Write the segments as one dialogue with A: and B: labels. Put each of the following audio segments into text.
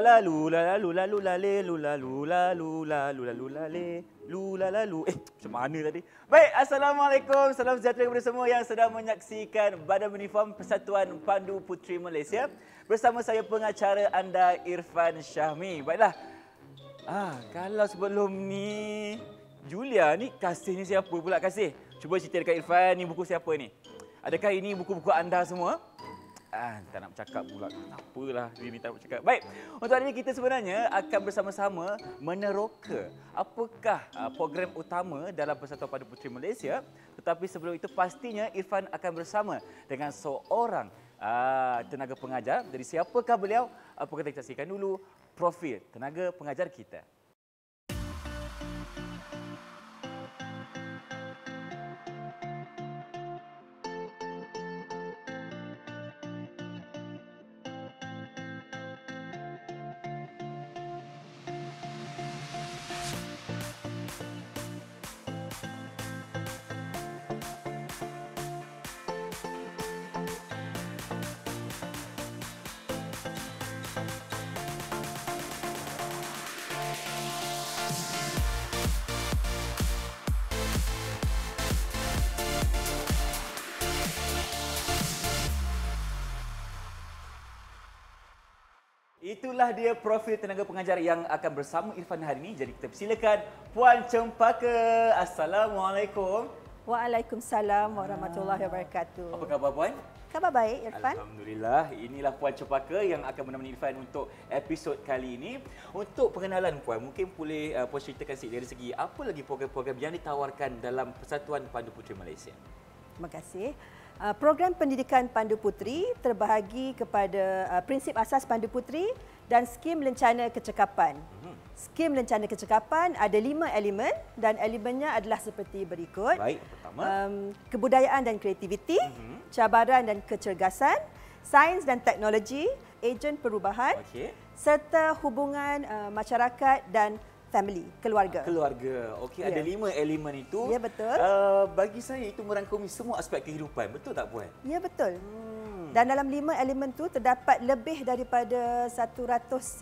A: la la lu la la lu la lu la le lu la lu la lu la lu la lu la le lu la la lu eh macam mana tadi baik assalamualaikum salam sejahtera kepada semua yang sedang menyaksikan badan uniform persatuan pandu putri malaysia bersama saya pengacara anda Irfan Syahmi baiklah ah kalau sebelum ni Julia ni kasih ni siapa pula kasih cuba cerita dekat Irfan ni buku siapa ni adakah ini buku-buku anda semua Ah, tak nak bercakap pula. Apalah dia ni tak nak bercakap. Baik, untuk hari ini kita sebenarnya akan bersama-sama meneroka apakah ah, program utama dalam Persatuan Padu Puteri Malaysia. Tetapi sebelum itu pastinya Irfan akan bersama dengan seorang ah, tenaga pengajar. Jadi siapakah beliau? Apa kita saksikan dulu profil tenaga pengajar kita. Itulah dia profil tenaga pengajar yang akan bersama Irfan hari ini. Jadi kita persilakan Puan Cempaka. Assalamualaikum.
B: Waalaikumsalam warahmatullahi wabarakatuh. Apa khabar Puan? Khabar baik Irfan.
A: Alhamdulillah. Inilah Puan Cempaka yang akan menemani Irfan untuk episod kali ini. Untuk pengenalan Puan, mungkin boleh uh, Puan ceritakan sikit dari segi apa lagi program-program yang ditawarkan dalam Persatuan Pandu Putri Malaysia.
B: Terima kasih. Uh, program pendidikan Pandu Putri terbahagi kepada uh, prinsip asas Pandu Putri dan skim lencana kecekapan. Skim lencana kecekapan ada lima elemen dan elemennya adalah seperti berikut. Baik, pertama. Um, kebudayaan dan kreativiti, uh-huh. cabaran dan kecergasan, sains dan teknologi, ejen perubahan, okay. serta hubungan uh, masyarakat dan family, keluarga.
A: Keluarga. Okey, yeah. ada ya. lima elemen itu. Ya, yeah, betul. Uh, bagi saya itu merangkumi semua aspek kehidupan. Betul tak, Puan?
B: Ya, yeah, betul. Hmm. Dan dalam lima elemen tu terdapat lebih daripada 100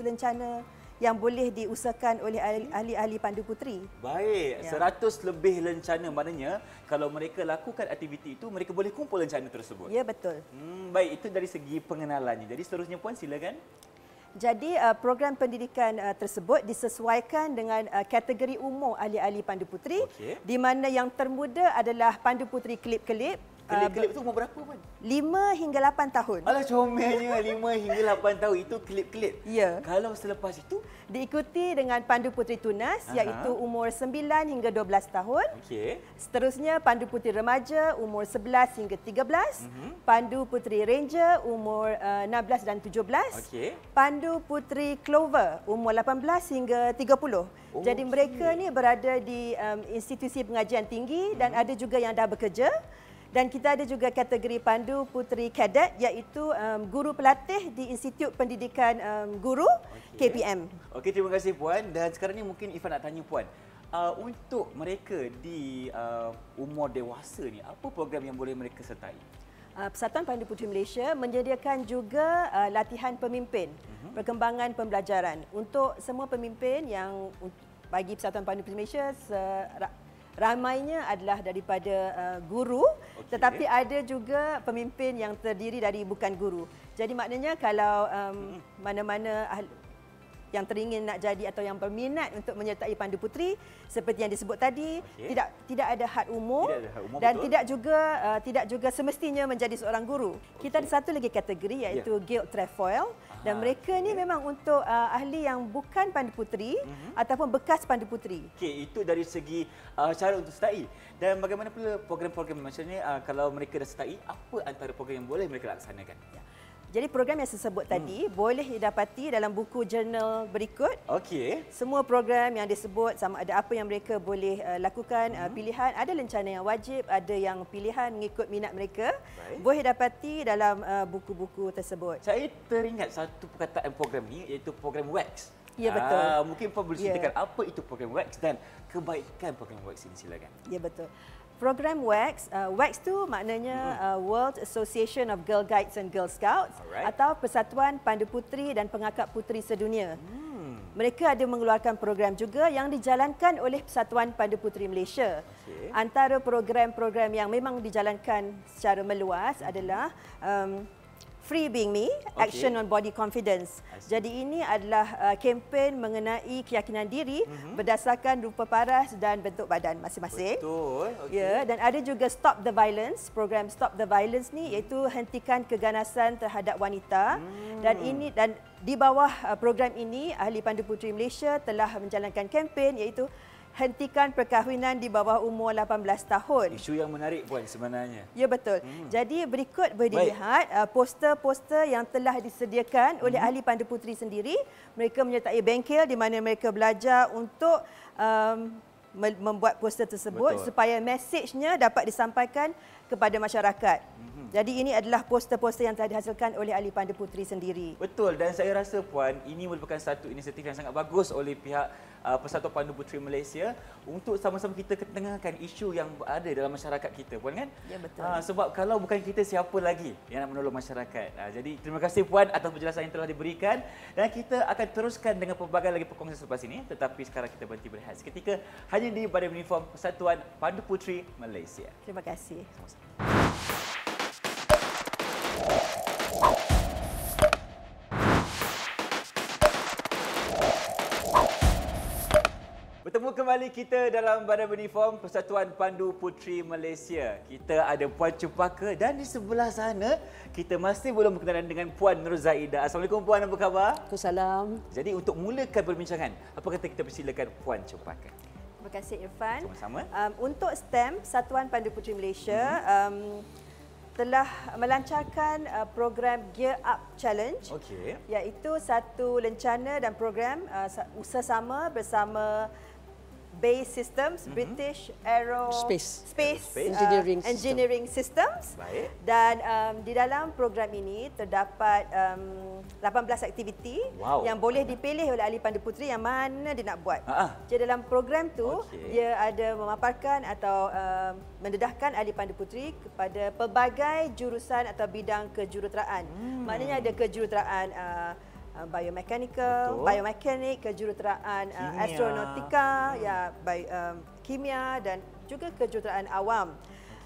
B: lencana yang boleh diusahakan oleh ahli-ahli pandu putri.
A: Baik, ya. 100 lebih lencana maknanya kalau mereka lakukan aktiviti itu mereka boleh kumpul lencana tersebut.
B: Ya, betul. Hmm,
A: baik, itu dari segi pengenalannya. Jadi seterusnya puan silakan.
B: Jadi uh, program pendidikan uh, tersebut disesuaikan dengan uh, kategori umur ahli-ahli pandu putri okay. di mana yang termuda adalah pandu putri kelip-kelip, Kelip-kelip uh, ah, tu umur berapa pun? Lima hingga lapan tahun. Alah comelnya lima hingga lapan tahun. Itu kelip-kelip. Ya. Kalau selepas itu? Diikuti dengan pandu putri tunas Aha. iaitu umur sembilan hingga dua belas tahun. Okey. Seterusnya pandu putri remaja umur sebelas hingga tiga belas. Uh mhm. -huh. Pandu putri ranger umur eh, enam uh, belas dan tujuh belas. Okey. Pandu putri clover umur lapan belas hingga tiga puluh. Okay. Oh, Jadi mereka ni berada di um, institusi pengajian tinggi dan mhm. ada juga yang dah bekerja dan kita ada juga kategori pandu puteri kadet iaitu um, guru pelatih di Institut Pendidikan um, Guru okay. KPM.
A: Okey terima kasih puan dan sekarang ni mungkin Ifan nak tanya puan. Uh, untuk mereka di uh, umur dewasa ni apa program yang boleh mereka sertai?
B: Uh, Persatuan Pandu Puteri Malaysia menyediakan juga uh, latihan pemimpin, uh-huh. perkembangan pembelajaran untuk semua pemimpin yang bagi Persatuan Pandu Puteri Malaysia ramainya adalah daripada uh, guru okay. tetapi ada juga pemimpin yang terdiri dari bukan guru. Jadi maknanya kalau um, mana-mana ahli, yang teringin nak jadi atau yang berminat untuk menyertai pandu putri seperti yang disebut tadi okay. tidak tidak ada had umur, ada had umur dan betul. tidak juga uh, tidak juga semestinya menjadi seorang guru. Okay. Kita ada satu lagi kategori ya. iaitu yeah. guild trefoil dan mereka ni memang untuk uh, ahli yang bukan pandu putri uh-huh. ataupun bekas pandu putri.
A: Okey, itu dari segi uh, cara untuk setai. Dan bagaimana pula program-program macam ni uh, kalau mereka dah setai, apa antara program yang boleh mereka laksanakan?
B: Ya. Jadi program yang saya sebut hmm. tadi boleh didapati dalam buku jurnal berikut. Okey. Semua program yang disebut sama ada apa yang mereka boleh uh, lakukan, eh, hmm. uh, pilihan, ada lencana yang wajib, ada yang pilihan mengikut minat mereka. Baik. Boleh didapati dalam uh, buku-buku tersebut. Saya
A: teringat satu perkataan program ini iaitu program WAX. Ya betul. Ah, mungkin Pak boleh ya. ceritakan ya. apa itu program WAX dan kebaikan program WAX ini silakan.
B: Ya betul program WAX, e uh, WAX e tu maknanya hmm. uh, World Association of Girl Guides and Girl Scouts Alright. atau Persatuan Pandu Puteri dan Pengakap Puteri Sedunia. Hmm. Mereka ada mengeluarkan program juga yang dijalankan oleh Persatuan Pandu Puteri Malaysia. Okay. Antara program-program yang memang dijalankan secara meluas adalah um, Free Being Me, okay. Action on Body Confidence. Jadi ini adalah uh, kempen mengenai keyakinan diri mm -hmm. berdasarkan rupa paras dan bentuk badan masing-masing. Betul. Okay. Ya, dan ada juga Stop the Violence, program Stop the Violence ni mm iaitu hentikan keganasan terhadap wanita. Mm Dan ini dan di bawah uh, program ini Ahli Pandu Puteri Malaysia telah menjalankan kempen iaitu hentikan perkahwinan di bawah umur 18 tahun.
A: Isu yang menarik puan sebenarnya.
B: Ya betul. Hmm. Jadi berikut boleh dilihat uh, poster-poster yang telah disediakan oleh hmm. ahli pandu Putri sendiri. Mereka menyertai bengkel di mana mereka belajar untuk um, membuat poster tersebut betul. supaya mesejnya dapat disampaikan kepada masyarakat. Hmm. Jadi ini adalah poster-poster yang telah dihasilkan oleh Ali Pandu Putri sendiri.
A: Betul dan saya rasa puan ini merupakan satu inisiatif yang sangat bagus oleh pihak uh, Persatuan Pandu Putri Malaysia untuk sama-sama kita ketengahkan isu yang ada dalam masyarakat kita puan kan? Ya betul. Uh, sebab kalau bukan kita siapa lagi yang nak menolong masyarakat. Uh, jadi terima kasih puan atas penjelasan yang telah diberikan dan kita akan teruskan dengan pelbagai lagi perkongsian selepas ini tetapi sekarang kita berhenti berehat seketika hanya di Badan Uniform Persatuan Pandu Putri Malaysia. Terima
B: kasih. Sama-sama.
A: Bertemu kembali kita dalam Badan Uniform Persatuan Pandu Putri Malaysia. Kita ada Puan Cepaka dan di sebelah sana kita masih belum berkenalan dengan Puan Nur Zaida. Assalamualaikum Puan, apa khabar? Assalamualaikum. Jadi untuk mulakan perbincangan, apa kata kita persilakan Puan Cepaka?
B: Terima kasih Irfan. Sama-sama. Um, untuk STEM Satuan Pandu Putri Malaysia, mm-hmm. um, telah melancarkan uh, program Gear Up Challenge okay. iaitu satu lencana dan program uh, usaha sama bersama Bay Systems, mm-hmm. British Aero Space, Space, Space. Uh, Engineering, System. Engineering Systems. Baik. Dan um, di dalam program ini terdapat um, 18 aktiviti wow. yang boleh dipilih oleh ahli pandu putri yang mana dia nak buat. uh Jadi dalam program tu okay. dia ada memaparkan atau um, mendedahkan ahli pandu putri kepada pelbagai jurusan atau bidang kejuruteraan. Hmm. Maknanya ada kejuruteraan uh, Uh, biomechanical, Betul. biomechanic, kejuruteraan uh, kimia. astronautika, hmm. ya, bi, um, kimia dan juga kejuruteraan awam.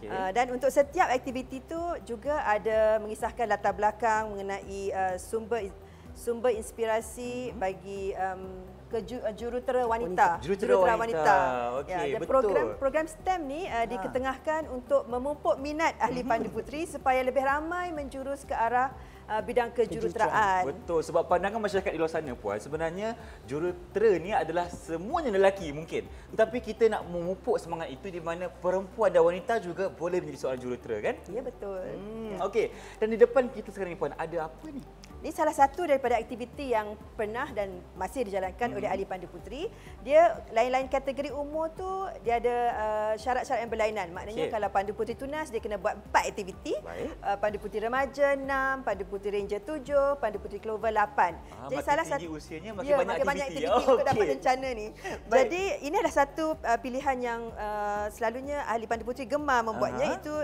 B: Okay. Uh, dan untuk setiap aktiviti itu juga ada mengisahkan latar belakang mengenai uh, sumber sumber inspirasi hmm. bagi um, ke eh, jurutera wanita. Jurutera, jurutera wanita. wanita. Okey, ya, betul. Program program STEM ni uh, diketengahkan untuk memupuk minat ahli mhm. pandu putri supaya lebih ramai menjurus ke arah uh, bidang kejuruteraan.
A: Betul. Sebab pandangan masyarakat di luar sana puan, sebenarnya jurutera ni adalah semuanya lelaki mungkin. Tapi kita nak memupuk semangat itu di mana perempuan dan wanita juga boleh menjadi seorang jurutera kan? Ya,
B: betul. Hmm, ya.
A: Okey. Dan di depan kita sekarang ni puan,
B: ada apa ni? Ini salah satu daripada aktiviti yang pernah dan masih dijalankan hmm. oleh Ali Pandu Putri. Dia lain-lain kategori umur tu dia ada uh, syarat-syarat uh, yang berlainan. Maknanya okay. kalau Pandu Putri tunas dia kena buat empat aktiviti. Uh, Pandu Putri remaja enam, Pandu Putri ranger tujuh, Pandu Putri clover lapan. Ah, Jadi salah satu usianya makin, ya, banyak, makin banyak aktiviti, aktiviti oh, untuk okay. dapat rencana ni. Baik. Jadi ini adalah satu uh, pilihan yang uh, selalunya ahli Pandu Putri gemar membuatnya uh-huh. itu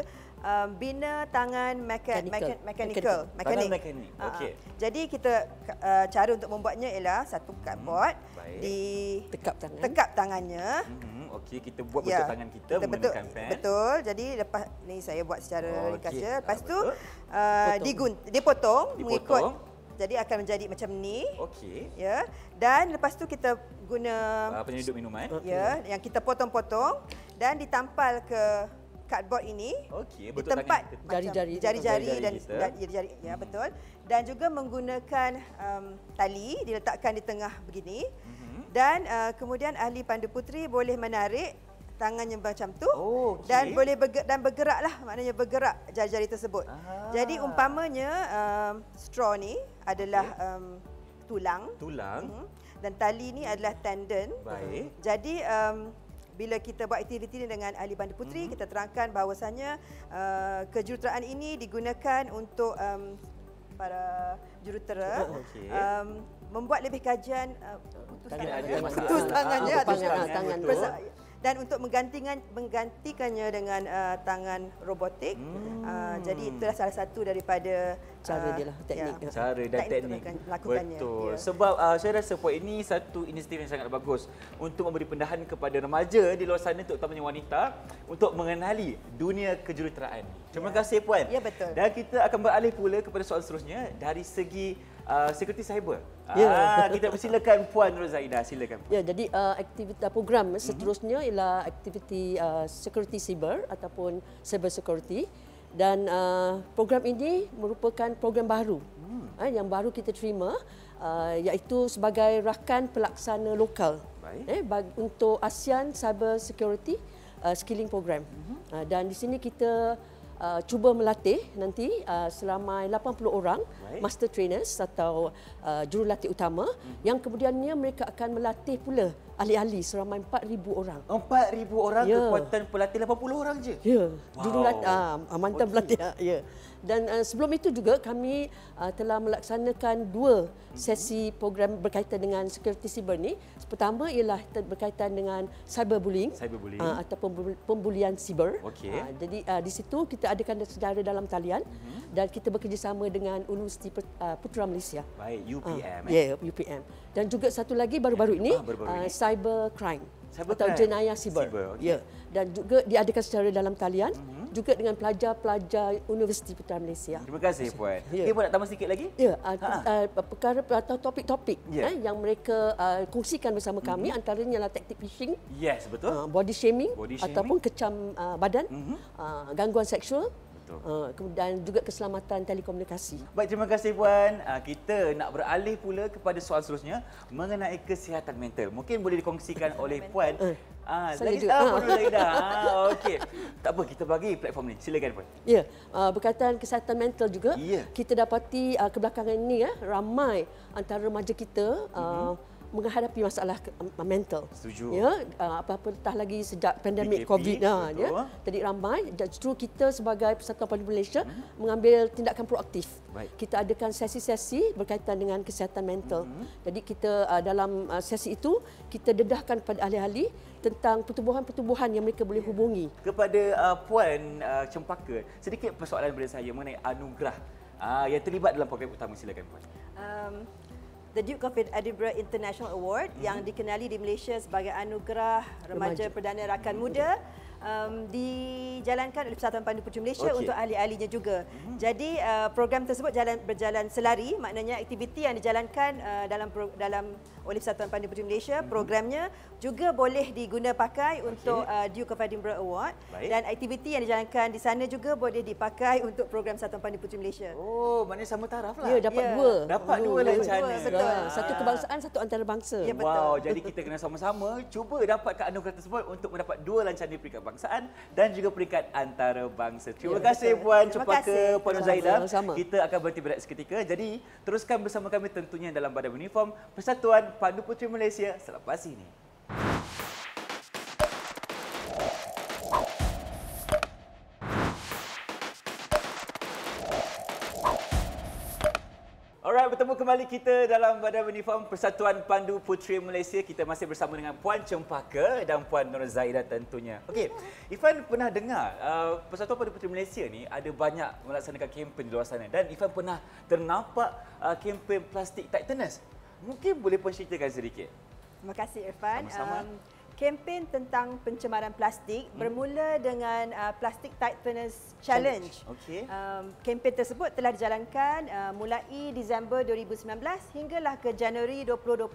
B: um, bina tangan mekan, mekan, mechanical. mechanical. mechanical. mekanik. Ah, ah. Okay. jadi kita uh, cara untuk membuatnya ialah satu cardboard hmm. di tekap tangan. Tekap tangannya.
A: Hmm. Okey, kita buat bentuk ya. tangan kita, kita menggunakan betul, pen.
B: Betul. Jadi lepas ni saya buat secara oh, ringkas okay. Ah, lepas ha, tu uh, digun, dipotong, dipotong mengikut. Jadi akan menjadi macam ni. Okey. Ya. Dan lepas tu kita guna uh, penyedut
A: minuman. Ya, okay.
B: yang kita potong-potong dan ditampal ke cardboard ini. Okey, betul tempat jari-jari ya. dan jari-jari ya hmm. betul. Dan juga menggunakan um, tali diletakkan di tengah begini. Hmm. Dan uh, kemudian ahli pandu putri boleh menarik tangannya macam tu oh, okay. dan boleh bergerak, dan bergeraklah maknanya bergerak jari-jari tersebut. Aha. Jadi umpamanya um, straw ni adalah okay. um, tulang.
A: Tulang. Hmm.
B: Dan tali ni adalah tendon. Baik. Jadi um, bila kita buat aktiviti ini dengan ahli bandar puteri mm -hmm. kita terangkan bahawasanya uh, kejuruteraan ini digunakan untuk um, para jurutera oh, okay. um, membuat lebih kajian uh, putus tangan tangannya ah, tangan, tangan, tangan, tangan, tangan, tangan, tangan, tangan, tangan dan untuk menggantikan menggantikannya dengan uh, tangan robotik hmm. uh, jadi itulah salah satu daripada cara uh, dia lah teknik
A: ya, cara dan teknik, teknik. betul ya. sebab uh, saya rasa poin ini satu inisiatif yang sangat bagus untuk memberi pendahan kepada remaja di luar sana terutamanya wanita untuk mengenali dunia kejuruteraan terima ya. kasih puan ya betul dan kita akan beralih pula kepada soalan seterusnya dari segi uh, Sekretari Cyber. Ya. Ah, kita persilakan Puan Rozaida, silakan.
C: Puan. Ya, jadi uh, aktiviti uh, program mhm. seterusnya mm-hmm. ialah aktiviti uh, Security Cyber ataupun Cyber Security dan uh, program ini merupakan program baru. Hmm. Uh, yang baru kita terima uh, iaitu sebagai rakan pelaksana lokal. Eh bag, untuk ASEAN Cyber Security uh, Skilling Program. Mm-hmm. Uh, dan di sini kita uh, cuba melatih nanti uh, selama 80 orang right. master trainers atau uh, jurulatih utama mm-hmm. yang kemudiannya mereka akan melatih pula ahli-ahli seramai 4,000 orang. 4,000 orang ya. kekuatan pelatih 80 orang je. Ya, wow. dulu uh, mantan okay. pelatih. Ah, ya. Dan uh, sebelum itu juga kami uh, telah melaksanakan dua sesi program berkaitan dengan security cyber ni. Pertama ialah berkaitan dengan cyberbullying, cyberbullying. Uh, atau pembulian cyber. Okay. Uh, jadi uh, di situ kita adakan secara dalam talian uh-huh. dan kita bekerjasama dengan Universiti Putra Malaysia. Baik, UPM. Uh, eh? Ya, yeah, UPM dan juga satu lagi baru-baru ini, ah, baru-baru ah, ini. Uh, cyber crime cyber atau crime. jenayah siber. okay. Ya. Dan juga diadakan secara dalam talian mm-hmm. juga dengan pelajar-pelajar Universiti Putra Malaysia. Terima kasih
A: puan. Ya. Okay, puan nak tambah
C: sikit lagi? Ya, uh, ha. uh, perkara atau topik-topik ya. eh, yang mereka uh, kongsikan bersama mhm. kami mm-hmm. antaranya lah taktik phishing. Yes, betul. Uh, body, shaming, body shaming ataupun kecam uh, badan. Mm-hmm. Uh, gangguan seksual. Betul. Uh, dan juga keselamatan telekomunikasi. Baik,
A: terima kasih Puan. Uh, kita nak beralih pula kepada soalan seterusnya mengenai kesihatan mental. Mungkin boleh dikongsikan oleh Puan. Ah, lagi ah. ah okay. Tak apa, kita bagi platform ni. Silakan Puan.
C: Ya, yeah. uh, berkaitan kesihatan mental juga, yeah. kita dapati uh, kebelakangan ini uh, ramai antara remaja kita uh, mm -hmm menghadapi masalah um, um, mental. Setuju. Ya, uh, apa pun entah lagi sejak pandemik COVID dah ya. Jadi ramai justru kita sebagai Persatuan Pelajar Malaysia hmm. mengambil tindakan proaktif. Baik. Kita adakan sesi-sesi berkaitan dengan kesihatan mental. Hmm. Jadi kita uh, dalam uh, sesi itu kita dedahkan kepada ahli-ahli tentang pertubuhan-pertubuhan yang mereka boleh ya. hubungi.
A: Kepada uh, puan uh, Cempaka, sedikit persoalan daripada saya mengenai anugerah Uh, yang terlibat dalam program utama silakan puan.
B: Um, The Duke of Edinburgh International Award mm-hmm. yang dikenali di Malaysia sebagai anugerah remaja, remaja. perdana rakan muda. muda um, dijalankan oleh Persatuan Pandu Pucu Malaysia okay. untuk ahli-ahlinya juga. Mm-hmm. Jadi uh, program tersebut jalan, berjalan selari, maknanya aktiviti yang dijalankan uh, dalam pro, dalam oleh Persatuan Pandu Pucu Malaysia, mm-hmm. programnya juga boleh digunapakai okay. untuk uh, Duke of Edinburgh Award Baik. dan aktiviti yang dijalankan di sana juga boleh dipakai untuk program Persatuan Pandu Pucu Malaysia. Oh, maknanya sama taraf lah. Ya, dapat ya. dua. Dapat oh, dua lancana. Betul. Ah. Satu kebangsaan, satu antarabangsa. Ya, betul.
A: Wow, jadi kita kena sama-sama cuba dapat dapatkan anugerah tersebut untuk mendapat dua lancana di peringkat kebangsaan dan juga peringkat antarabangsa. Ya, Terima ya, kasih Puan Cepaka, Puan Zaidah. Kita akan berhenti berat seketika. Jadi, teruskan bersama kami tentunya dalam badan uniform Persatuan Pandu Putri Malaysia selepas ini. Alright, bertemu kembali kita dalam Badan Uniform Persatuan Pandu Putri Malaysia. Kita masih bersama dengan Puan Cempaka dan Puan Nur Zaira tentunya. Okey, Ifan pernah dengar uh, Persatuan Pandu Putri Malaysia ni ada banyak melaksanakan kempen di luar sana. Dan Ifan pernah ternampak uh, kempen Plastik Titanus. Mungkin boleh Puan ceritakan sedikit.
B: Terima kasih Irfan. Sama-sama. Um, kempen tentang pencemaran plastik hmm. bermula dengan uh, Plastic Tightness Challenge. Challenge. Okay. Um, kempen tersebut telah dijalankan uh, mulai Disember 2019 hinggalah ke Januari 2020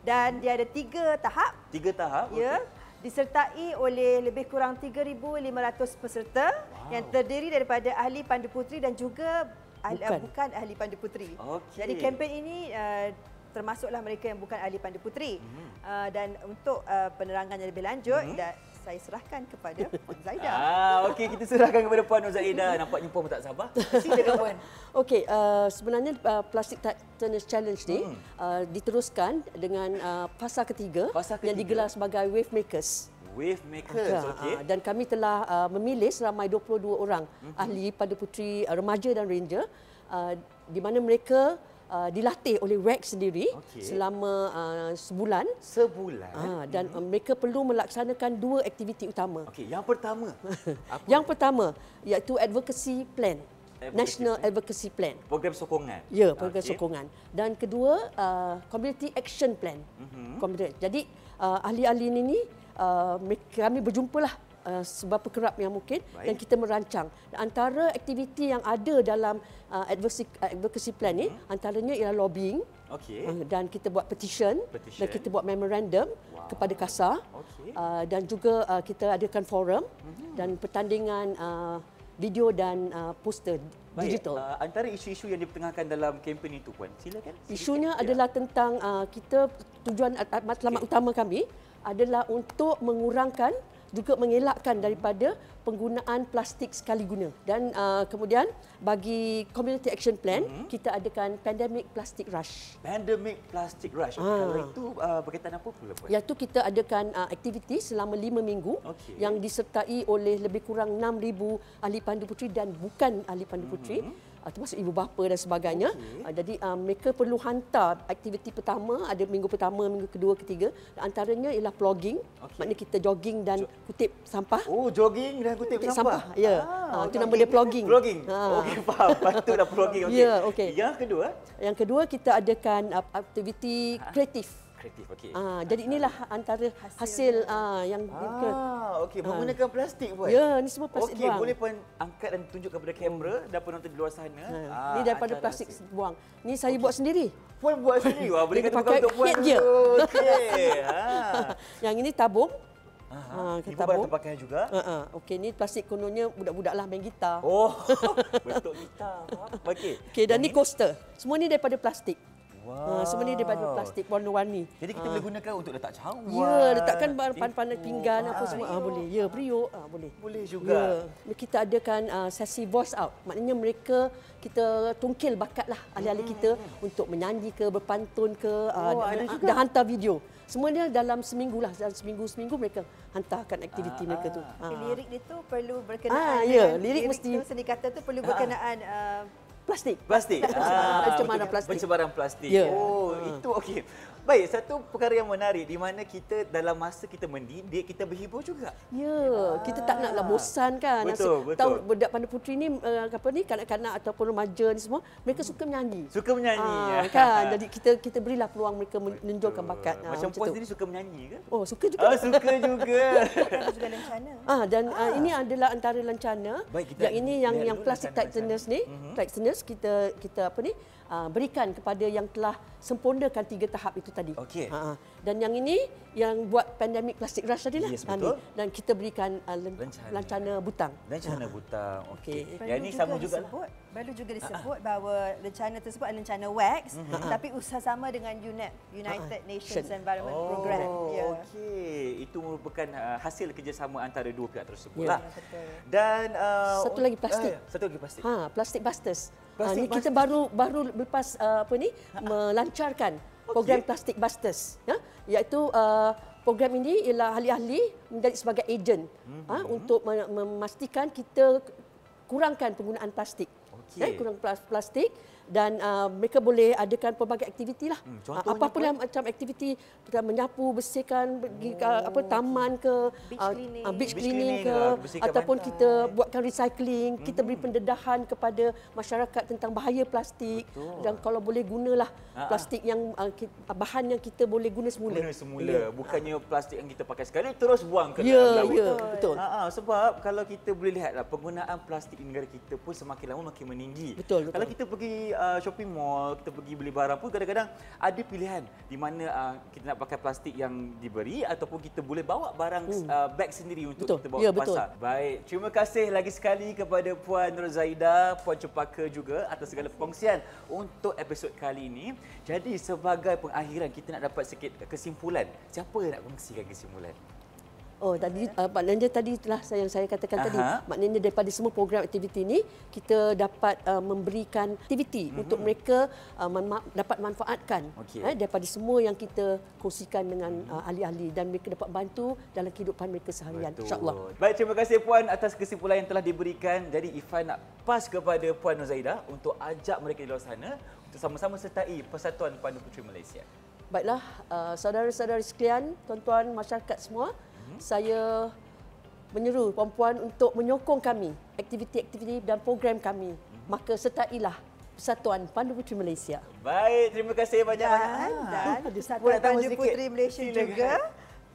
B: dan hmm. dia ada tiga tahap.
A: Tiga tahap. Ya.
B: Okay disertai oleh lebih kurang 3500 peserta wow. yang terdiri daripada ahli pandu putri dan juga uh, bukan ahli, bukan ahli pandu putri. Okay. Jadi kempen ini uh, termasuklah mereka yang bukan ahli pandu putri. Mm -hmm. uh, ah, dan untuk uh, penerangan yang lebih lanjut, mm -hmm. saya serahkan kepada Puan Zaida.
A: Ah, Okey, kita serahkan kepada Puan Zaida. Nampaknya Puan pun tak sabar.
B: Silakan Puan. Okey, uh,
C: sebenarnya uh, Plastic Tennis Challenge ni mm. uh, diteruskan dengan uh, fasa ketiga, ketiga yang digelar sebagai Wave Makers.
A: Wave Makers, okay. Ha, okey. Dan
C: kami telah uh, memilih seramai 22 orang mm -hmm. ahli pandu putri uh, remaja dan ranger uh, di mana mereka uh, dilatih oleh Rex sendiri okay. selama uh, sebulan. Sebulan. Uh, dan hmm. mereka perlu melaksanakan dua aktiviti utama. Okey, yang pertama. apa? Yang pertama iaitu advocacy plan. Advocacy National plan. Advocacy Plan. Program sokongan. Ya, program okay. sokongan. Dan kedua, uh, Community Action Plan. Mm-hmm. Jadi, uh, ahli-ahli ini, uh, kami berjumpa lah uh, seberapa kerap yang mungkin Baik. dan kita merancang. Antara aktiviti yang ada dalam uh, advocacy, uh, advocacy plan ini, uh hmm. antaranya ialah lobbying okay. uh, dan kita buat petition, petition dan kita buat memorandum wow. kepada KASA okay. uh, dan juga uh, kita adakan forum uh dan pertandingan uh, video dan uh, poster Baik.
A: digital. Uh, antara isu-isu yang dipertengahkan dalam kempen itu Puan, silakan. silakan.
C: Isunya ya. adalah tentang uh, kita tujuan matlamat uh, uh, utama kami adalah untuk mengurangkan juga mengelakkan daripada penggunaan plastik sekali guna dan uh, kemudian bagi community action plan hmm. kita adakan pandemic plastic rush
A: pandemic plastic rush okay ah. kalau itu uh, berkaitan apa
C: pula buat iaitu kita adakan uh, aktiviti selama lima minggu okay. yang disertai oleh lebih kurang 6000 ahli pandu putri dan bukan ahli pandu putri hmm uh, termasuk ibu bapa dan sebagainya. Okay. Uh, ah, jadi uh, mereka perlu hantar aktiviti pertama, ada minggu pertama, minggu kedua, ketiga. Antaranya ialah plogging, okay. maknanya kita jogging dan jo- kutip sampah. Oh, jogging dan kutip, kutip sampah. sampah. Ya. Yeah. Ah, uh, itu nama dia plogging. Plogging. Ha. Okey, faham. Patutlah plogging. Okey. Yeah, okay. Yang kedua? Yang kedua kita adakan uh, aktiviti ha. kreatif kreatif okey. Ah jadi ah, inilah ah. antara hasil ah yang ke.
A: Ah okey ah. menggunakan ah.
C: plastik buat. Ya ni semua plastik okay, buang. Okey boleh pun
A: angkat dan tunjuk kepada kamera hmm. dan penonton di luar sana. Ini Ah ni daripada plastik
C: hasil. buang. Ni saya okay. buat sendiri. Puan buat sendiri. Wah boleh kata untuk puan. Okey. ha. Yang ini tabung. Ha, ha, ha kita pakai juga. Ha, ha. Okey ni plastik kononnya budak-budak lah main gitar. Oh, betul gitar. Okey. Okey dan ni coaster. Semua ni daripada plastik. Wow. Uh, semua ni daripada plastik warna-warni. Jadi kita uh. boleh gunakan untuk letak cawan. Ya, letakkan pan-pan pinggan apa ah, semua. Ah, boleh. Ya, periuk. Ah, boleh. Boleh juga. Ya. Kita adakan uh, sesi voice out. Maknanya mereka kita tungkil bakat lah ahli-ahli hmm. kita untuk menyanyi ke, berpantun ke, oh, uh, ada juga. dah hantar video. Semuanya dalam seminggu lah, dalam seminggu-seminggu mereka hantarkan aktiviti ah, mereka tu. Ah. Lirik
B: itu perlu berkenaan ah, ya. lirik, lirik mesti... seni kata tu perlu berkenaan ah. uh, plastik. Plastik. Ah, Pencemaran ya. oh, ah. okay. plastik.
A: Pencemaran plastik. Yeah. Oh, uh. itu okey. Baik, satu perkara yang menarik di mana kita dalam masa kita mendidik, kita berhibur juga.
C: Ya, ah. kita tak naklah ah. bosan kan. Betul, Asa, betul. Tahu budak pandai putri ni, eh, apa ni, kanak-kanak ataupun remaja ni semua, mereka suka menyanyi. Suka menyanyi. ya. kan, jadi kita kita berilah peluang mereka menunjukkan bakat. Macam, ah, macam puan sendiri
A: suka menyanyi ke?
C: Oh, suka juga. Oh, suka
A: juga. Ada
C: ah, dan ah. Ah, ini adalah antara lancana. Baik, kita yang ini yang yang plastic tightness ni, mhm. tightness kita kita apa ni, Uh, berikan kepada yang telah sempurnakan tiga tahap itu tadi. Okey. Ha, ha. Dan yang ini yang buat pandemik plastik rush tadi lah. Yes, betul. Dan kita berikan uh, lancana. lancana butang.
A: Lencana butang. Ah. Okey. Okay. Yang ini sama juga
B: disebut, lah. Baru juga disebut ha bahawa lencana tersebut adalah lencana wax. Ha-ha. Mm-hmm. Tapi usaha sama dengan UNEP. United Ha-ha. Nations Environment oh, Program. yeah.
A: okey. Itu merupakan uh, hasil kerjasama antara dua pihak tersebut yeah. lah. Dan... Uh, satu lagi plastik. Uh, satu lagi plastik. Ha,
C: plastik busters. Plastik uh, ni busters. Kita baru baru lepas uh, apa ni, ha, ha. melancarkan program okay. Plastic Busters ya iaitu uh, program ini ialah ahli-ahli menjadi sebagai agent mm-hmm. uh, untuk memastikan kita kurangkan penggunaan plastik okay. ya kurang plastik dan uh, mereka boleh adakan pelbagai aktiviti lah. Hmm, uh, apa pun macam aktiviti kita menyapu, bersihkan pergi oh. uh, apa taman ke beach uh, cleaning, uh, beach cleaning ke ah, ataupun bantai. kita buatkan recycling, hmm. kita beri hmm. pendedahan kepada masyarakat tentang bahaya plastik Betul. dan kalau boleh gunalah Aa. Ah, ah. plastik yang uh, bahan yang kita boleh guna semula. Guna semula. Yeah.
A: Bukannya plastik yang kita pakai sekali terus buang ke yeah, dalam ya, laut. Yeah. Betul. Ha, ha, sebab kalau kita boleh lihatlah penggunaan plastik di negara kita pun semakin lama makin meninggi. Betul, betul. Kalau kita pergi uh, shopping mall, kita pergi beli barang pun kadang-kadang ada pilihan di mana uh, kita nak pakai plastik yang diberi ataupun kita boleh bawa barang hmm. uh, beg sendiri untuk betul. kita bawa ya, ke betul. pasar. Baik, terima kasih lagi sekali kepada Puan Nur Zaida, Puan Cepaka juga atas segala perkongsian untuk episod kali ini. Jadi sebagai pengakhiran kita nak dapat sikit kesimpulan. Siapa yang nak kongsikan kesimpulan?
C: Oh tadi uh, maknanya tadi telah saya yang saya katakan Aha. tadi maknanya daripada semua program aktiviti ini kita dapat uh, memberikan aktiviti mm-hmm. untuk mereka uh, man- ma- dapat manfaatkan okay. eh, daripada semua yang kita kongsikan dengan uh, mhm. ahli-ahli dan mereka dapat bantu dalam kehidupan mereka seharian insyaallah. Baik terima kasih puan atas
A: kesimpulan yang telah diberikan. Jadi Ifan nak pas kepada puan Nozaida untuk ajak mereka di luar sana untuk sama-sama sertai Persatuan Pandu Puteri Malaysia.
C: Baiklah saudara uh, saudara-saudari sekalian, tuan-tuan masyarakat semua saya menyeru perempuan untuk menyokong kami aktiviti-aktiviti dan program kami maka sertailah Persatuan Pandu Putri Malaysia.
A: Baik, terima kasih banyak. Dan, dan
B: Persatuan Pandu Putri Malaysia Sila. juga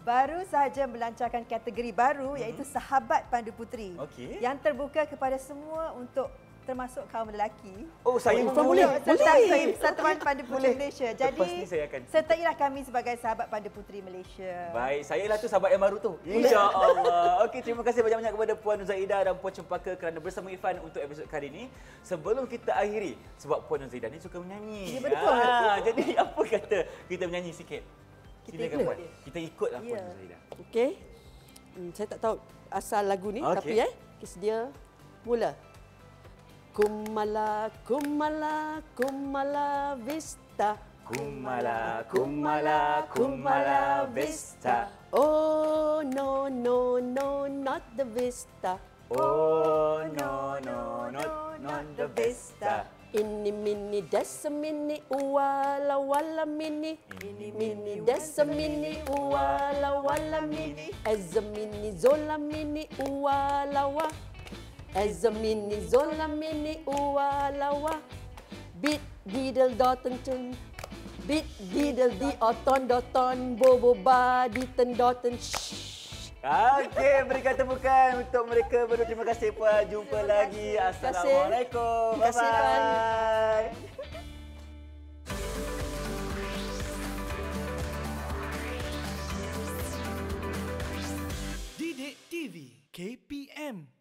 B: baru sahaja melancarkan kategori baru hmm. iaitu Sahabat Pandu Putri okay. yang terbuka kepada semua untuk termasuk kaum lelaki. Oh, saya pun boleh. Serta satu okay. pada putri boleh. Malaysia. Jadi, akan... sertailah kami sebagai sahabat pada putri Malaysia. Baik, saya lah tu sahabat
A: yang baru tu. InsyaAllah. Okey, terima kasih banyak-banyak kepada Puan Nuzaida dan Puan Cempaka kerana bersama Ifan untuk episod kali ini. Sebelum kita akhiri, sebab Puan Nuzaida ni suka menyanyi. Ya, betul. Ah, jadi, apa kata kita menyanyi sikit? Kita ikut. Puan. Kita ikutlah Puan ya. Nuzaida.
C: Okey. Hmm, saya tak tahu asal lagu ni okay. tapi eh kes dia mula Kumala, Kumala, Kumala Vista.
A: Kumala, Kumala, Kumala Vista.
C: Oh, no, no, no, not the Vista.
A: Oh, no, oh, no, no, not the Vista.
C: Inni mini dessa mini uwala wala mini Inni mini dessa mini uwala wala mini Ezza mini zola mini uwala wa mini zola mini uwalawa Bit diddle doton chun Bit didel di oton doton Bobo ba di ten doton Okey, berikan
A: tepukan untuk mereka berdua. Terima kasih Puan. Jumpa kasih. lagi. Assalamualaikum. Bye-bye. Terima kasih Puan. KPM